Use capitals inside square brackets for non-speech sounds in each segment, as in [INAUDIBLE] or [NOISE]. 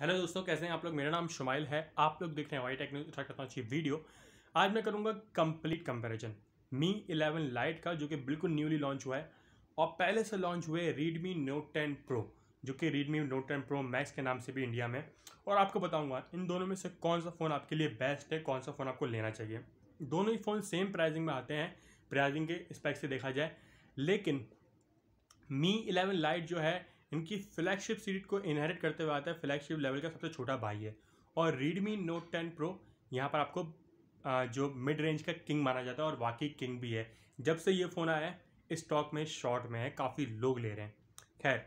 hello दोस्तों कैसे हैं आप लोग मेरा नाम शुमाइल है आप लोग देख रहे हैं वाई टेक न्यूज करता हूँ अच्छी वीडियो आज मैं करूँगा कंप्लीट कंपैरिजन मी 11 लाइट का जो कि बिल्कुल न्यूली लॉन्च हुआ है और पहले से लॉन्च हुए रीडमी नोट टेन प्रो जो कि Redmi note ten pro max के नाम से भी इंडिया में और आपको बताऊँगा इन दोनों में से कौन सा फ़ोन आपके लिए बेस्ट है कौन सा फ़ोन आपको लेना चाहिए दोनों ही फ़ोन सेम प्राइजिंग में आते हैं प्राइजिंग के स्पेक्ट से देखा जाए लेकिन मी इलेवन लाइट जो है इनकी फ्लैगशिप सीरीज को इनहेरिट करते हुए आता है फ्लैगशिप लेवल का सबसे छोटा भाई है और रीडमी नोट टेन प्रो यहाँ पर आपको जो मिड रेंज का किंग माना जाता है और वाकई किंग भी है जब से ये फ़ोन आया है स्टॉक में शॉर्ट में है काफ़ी लोग ले रहे हैं खैर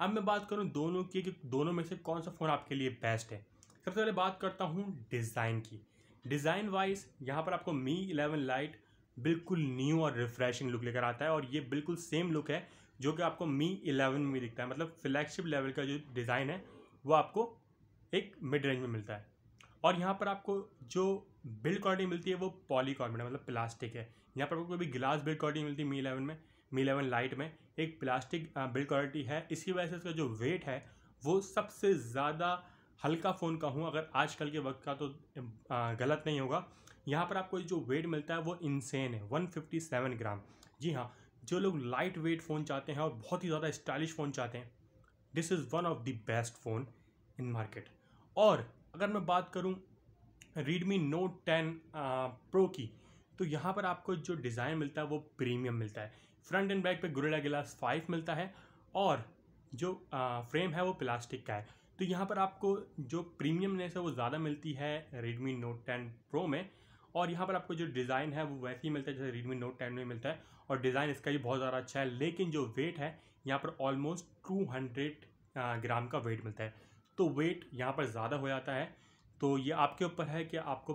अब मैं बात करूँ दोनों की कि दोनों में से कौन सा फ़ोन आपके लिए बेस्ट है सबसे पहले बात करता हूँ डिज़ाइन की डिज़ाइन वाइज यहाँ पर आपको मी इलेवन लाइट बिल्कुल न्यू और रिफ्रेशिंग लुक लेकर आता है और ये बिल्कुल सेम लुक है जो कि आपको मी इलेवन में दिखता है मतलब फ्लैगशिप लेवल का जो डिज़ाइन है वो आपको एक मिड रेंज में मिलता है और यहाँ पर आपको जो बिल्ड क्वालिटी मिलती है वो पॉली है मतलब प्लास्टिक है यहाँ पर आपको कोई भी गिलास बिल्ड क्वालिटी मिलती है मी इलेवन में मी इलेवन लाइट में एक प्लास्टिक बिल्ड क्वालिटी है इसकी वजह से उसका जो वेट है वो सबसे ज़्यादा हल्का फ़ोन का हूँ अगर आजकल के वक्त का तो गलत नहीं होगा यहाँ पर आपको जो वेट मिलता है वो इनसेन है 157 ग्राम जी हाँ जो लोग लाइट वेट फ़ोन चाहते हैं और बहुत ही ज़्यादा स्टाइलिश फ़ोन चाहते हैं this is one of the best phone in market और अगर मैं बात करूँ रीडमी नोट टेन प्रो की तो यहाँ पर आपको जो डिज़ाइन मिलता है वो प्रीमियम मिलता है फ्रंट एंड बैक पे गुरेला गिलास फाइव मिलता है और जो आ, फ्रेम है वो प्लास्टिक का है तो यहाँ पर आपको जो प्रीमियमनेस है वो ज़्यादा मिलती है रेडमी नोट टेन प्रो में और यहाँ पर आपको जो डिज़ाइन है वो वैसे ही मिलता है जैसे Redmi नोट टेन में मिलता है और डिज़ाइन इसका भी बहुत ज़्यादा अच्छा है लेकिन जो वेट है यहाँ पर ऑलमोस्ट हंड्रेड ग्राम का वेट मिलता है तो वेट यहाँ पर ज़्यादा हो जाता है तो ये आपके ऊपर है कि आपको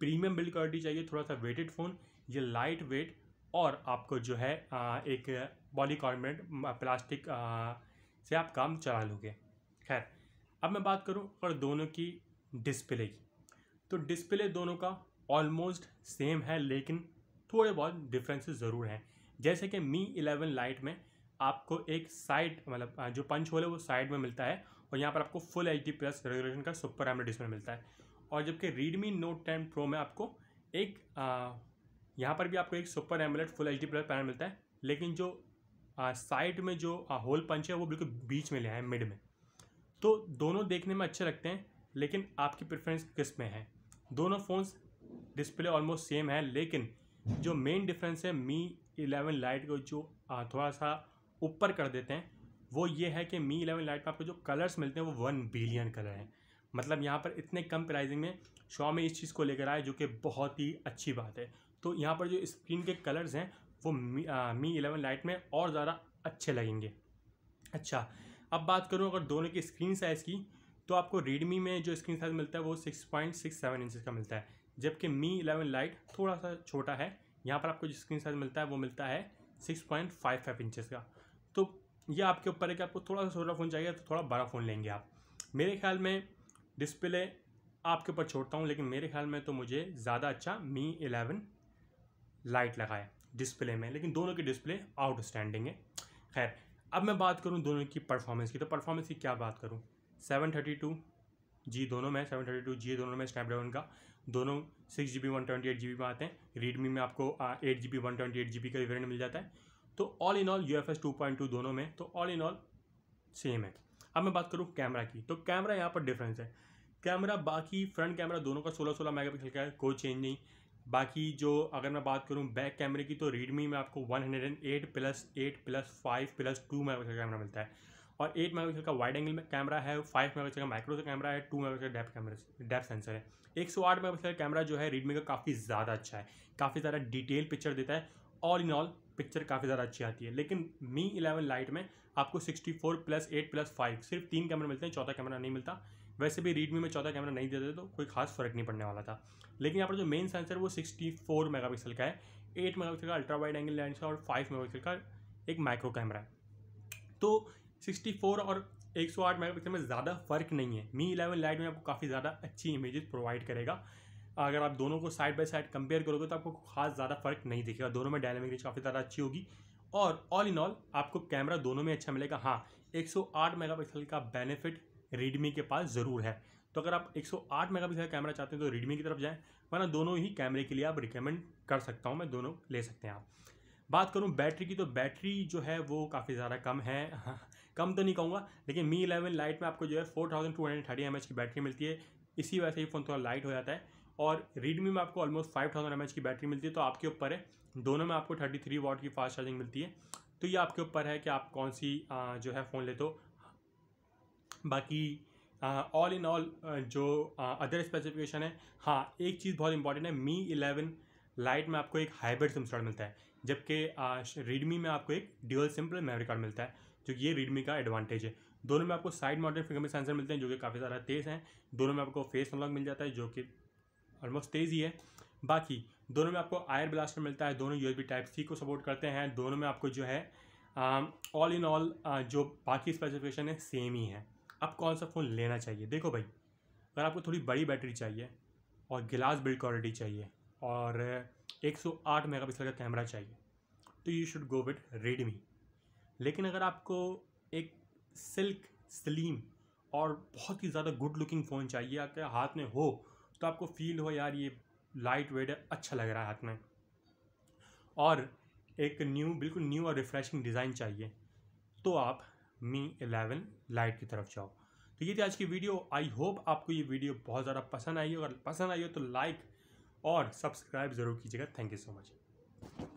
प्रीमियम बिल्ड क्वालिटी चाहिए थोड़ा सा वेटेड फ़ोन ये लाइट वेट और आपको जो है एक कॉर्मेंट प्लास्टिक से आप काम चला लोगे खैर अब मैं बात करूँ और दोनों की डिस्प्ले की तो डिस्प्ले दोनों का ऑलमोस्ट सेम है लेकिन थोड़े बहुत डिफरेंसेस ज़रूर हैं जैसे कि मी इलेवन लाइट में आपको एक साइड मतलब जो पंच होल है वो साइड में मिलता है और यहाँ पर आपको full H D plus resolution का सुपर एमरे डिस्प्ले मिलता है और जबकि रीडमी नोट टेन प्रो में आपको एक यहाँ पर भी आपको एक super AMOLED full H D plus panel मिलता है लेकिन जो साइड में जो होल पंच है वो बिल्कुल बीच में ले आए मिड में तो दोनों देखने में अच्छे लगते हैं लेकिन आपकी प्रेफरेंस किस में है दोनों फ़ोन्स डिस्प्ले ऑलमोस्ट सेम है लेकिन जो मेन डिफरेंस है मी इलेवन लाइट को जो थोड़ा सा ऊपर कर देते हैं वो ये है कि मी इलेवन लाइट में आपको जो कलर्स मिलते हैं वो वन बिलियन कलर हैं मतलब यहाँ पर इतने कम प्राइसिंग में शॉमी इस चीज़ को लेकर आए जो कि बहुत ही अच्छी बात है तो यहाँ पर जो स्क्रीन के कलर्स हैं वो मी इलेवन लाइट में और ज़्यादा अच्छे लगेंगे अच्छा अब बात करूँ अगर दोनों की स्क्रीन साइज़ की तो आपको रेडमी में जो स्क्रीन साइज़ मिलता है वो six point six seven inches का मिलता है जबकि मी इलेवन लाइट थोड़ा सा छोटा है यहाँ पर आपको जो स्क्रीन साइज मिलता है वो मिलता है six point five five inches का तो ये आपके ऊपर है कि आपको थोड़ा सा छोटा फ़ोन चाहिए तो थोड़ा बड़ा फ़ोन लेंगे आप मेरे ख्याल में डिस्प्ले आपके ऊपर छोड़ता हूँ लेकिन मेरे ख्याल में तो मुझे ज़्यादा अच्छा मी इलेवन लाइट लगा है डिस्प्ले में लेकिन दोनों की डिस्प्ले आउटस्टैंडिंग है खैर अब मैं बात करूँ दोनों की परफॉर्मेंस की तो परफॉर्मेंस की क्या बात करूँ सेवन थर्टी टू जी दोनों में सेवन थर्टी टू जी दोनों में स्नैपड्रैगन का दोनों six G B one twenty eight G B में आते हैं रीडमी में आपको eight G B one twenty eight G B का वेरियंट मिल जाता है तो all in all U F S two point two दोनों में तो ऑल इन ऑल सेम है अब मैं बात करूँ कैमरा की तो कैमरा यहाँ पर डिफरेंस है कैमरा बाकी फ्रंट कैमरा दोनों का सोलह सोलह मेगा पिक्सल का है कोई चेंज नहीं बाकी जो अगर मैं बात करूँ बैक कैमरे की तो रेडमी में आपको one hundred and eight plus eight plus five plus two mega pixel camera मिलता है और एट मेगा का वाइड एंगल कैमरा है फाइव मेगा का माइक्रो से कैमरा है two mega depth camera depth sensor है एक सौ आठ मेगापिक्सल कैमरा जो है रेडमी का काफ़ी ज़्यादा अच्छा है काफ़ी ज़्यादा डिटेल पिक्चर देता है ऑल इन ऑल पिक्चर काफ़ी ज़्यादा अच्छी आती है लेकिन मी इलेवन लाइट में आपको sixty four plus eight plus five सिर्फ तीन कैमरा मिलते हैं चौथा कैमरा नहीं मिलता वैसे भी रीडमी में चौथा कैमरा नहीं देते तो कोई खास फर्क नहीं पड़ने वाला था लेकिन यहाँ पर जो मेन सेंसर वो सिक्सटी फोर मेगा पिक्सल का है एट मेगा पिक्सल का अल्ट्रा वाइड एंगल लेंस है और फाइव मेगा पिक्सल का एक माइक्रो कैमरा है तो 64 और 108 मेगापिक्सल में ज़्यादा फ़र्क नहीं है मी इलेवन लाइट में आपको काफ़ी ज़्यादा अच्छी इमेजेस प्रोवाइड करेगा अगर आप दोनों को साइड बाई साइड कंपेयर करोगे तो आपको खास ज़्यादा फर्क नहीं दिखेगा दोनों में डायनेमिक रेंज काफ़ी ज़्यादा अच्छी होगी और ऑल इन ऑल आपको कैमरा दोनों में अच्छा मिलेगा हाँ 108 मेगापिक्सल का बेनिफिट रेडमी के पास ज़रूर है तो अगर आप 108 मेगापिक्सल का कैमरा चाहते हैं तो रेडमी की तरफ जाएँ वरना दोनों ही कैमरे के लिए आप रिकमेंड कर सकता हूँ मैं दोनों ले सकते हैं आप बात करूँ बैटरी की तो बैटरी जो है वो काफ़ी ज़्यादा कम है [LAUGHS] कम तो नहीं कहूँगा लेकिन मी इलेवन लाइट में आपको जो है four thousand two hundred thirty M H की बैटरी मिलती है इसी वजह से ये फ़ोन थोड़ा लाइट हो जाता है और रेडमी में आपको almost five thousand M H की बैटरी मिलती है तो आपके ऊपर है दोनों में आपको थर्टी थ्री वॉट की फास्ट चार्जिंग मिलती है तो ये आपके ऊपर है कि आप कौन सी जो है फ़ोन ले तो बाकी ऑल इन ऑल जो अदर स्पेसिफिकेशन है हाँ एक चीज़ बहुत इंपॉर्टेंट है मी इलेवन लाइट में आपको एक हाइब्रिड सिम स्लॉट मिलता है जबकि रेडमी में आपको एक ड्यूअल सिंपल मेमोरी कार्ड मिलता है जो कि ये रेडमी का एडवांटेज है दोनों में आपको साइड मॉडल फिंगरप्रिंट सेंसर मिलते हैं जो कि काफ़ी सारा तेज़ हैं दोनों में आपको फेस अनलॉक मिल जाता है जो कि ऑलमोस्ट तेज़ ही है बाकी दोनों में आपको आयर ब्लास्टर मिलता है दोनों यू टाइप सी को सपोर्ट करते हैं दोनों में आपको जो है ऑल इन ऑल जो बाकी स्पेसिफिकेशन है सेम ही है अब कौन सा फ़ोन लेना चाहिए देखो भाई अगर आपको थोड़ी बड़ी बैटरी चाहिए और गिलास बिल्ड क्वालिटी चाहिए और 108 मेगापिक्सल का कैमरा चाहिए तो you should go with Redmi लेकिन अगर आपको एक सिल्क स्लीम और बहुत ही ज़्यादा गुड लुकिंग फ़ोन चाहिए आपके हाथ में हो तो आपको फील हो यार ये लाइट वेट है अच्छा लग रहा है हाथ में और एक न्यू बिल्कुल न्यू और रिफ्रेशिंग डिज़ाइन चाहिए तो आप मी एलेवन लाइट की तरफ जाओ तो ये थी आज की वीडियो आई होप आपको ये वीडियो बहुत ज़्यादा पसंद आई हो अगर पसंद आई हो तो लाइक और सब्सक्राइब ज़रूर कीजिएगा थैंक यू सो मच